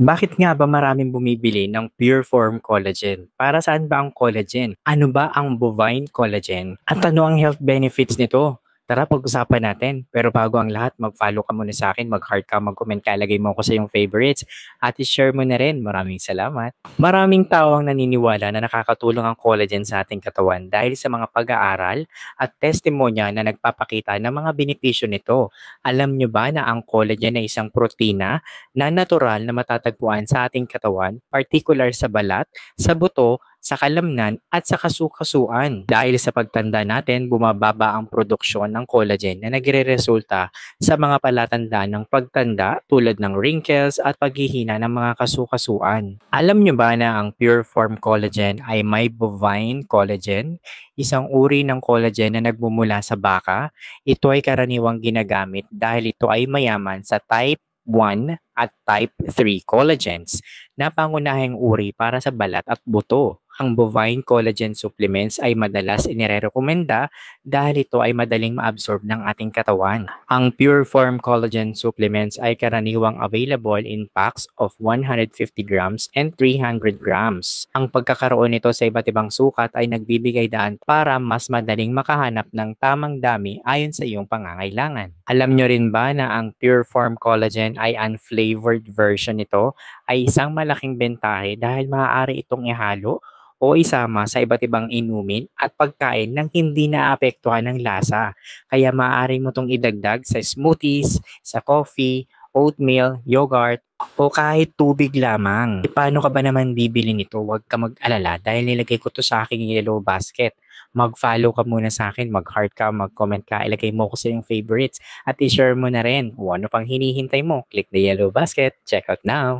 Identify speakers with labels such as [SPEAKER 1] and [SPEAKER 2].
[SPEAKER 1] Bakit nga ba maraming bumibili ng pure form collagen? Para saan ba ang collagen? Ano ba ang bovine collagen? At ano ang health benefits nito? Tara, pag-usapan natin. Pero bago ang lahat, mag-follow ka muna sa akin, mag-heart ka, mag-comment ka, lagay mo ako sa iyong favorites, at i-share mo na rin. Maraming salamat. Maraming tao ang naniniwala na nakakatulong ang collagen sa ating katawan dahil sa mga pag-aaral at testimonya na nagpapakita ng mga benepisyo nito. Alam nyo ba na ang collagen ay isang protina na natural na matatagpuan sa ating katawan, particular sa balat, sa buto, sa kalamnan at sa kasukasuan. Dahil sa pagtanda natin, bumababa ang produksyon ng collagen na nagre-resulta sa mga palatanda ng pagtanda tulad ng wrinkles at paghihina ng mga kasukasuan. Alam nyo ba na ang pure form collagen ay may bovine collagen, isang uri ng collagen na nagmumula sa baka? Ito ay karaniwang ginagamit dahil ito ay mayaman sa type 1 at type 3 collagens na pangunahing uri para sa balat at buto ang bovine collagen supplements ay madalas inirerekomenda dahil ito ay madaling maabsorb ng ating katawan. Ang pure form collagen supplements ay karaniwang available in packs of 150 grams and 300 grams. Ang pagkakaroon nito sa iba't ibang sukat ay nagbibigay daan para mas madaling makahanap ng tamang dami ayon sa iyong pangangailangan. Alam nyo rin ba na ang pure form collagen ay unflavored version nito ay isang malaking bentahe dahil maaari itong ihalo o isama sa iba't ibang inumin at pagkain nang hindi naapektuhan ng lasa. Kaya maaari mo itong idagdag sa smoothies, sa coffee, oatmeal, yogurt, o kahit tubig lamang. E paano ka ba naman bibili nito? Huwag ka mag-alala dahil nilagay ko to sa aking yellow basket. Mag-follow ka muna sa akin, mag-heart ka, mag-comment ka, ilagay mo ko sa iyong favorites at i-share mo na rin. O ano pang hinihintay mo? Click the yellow basket, check out now!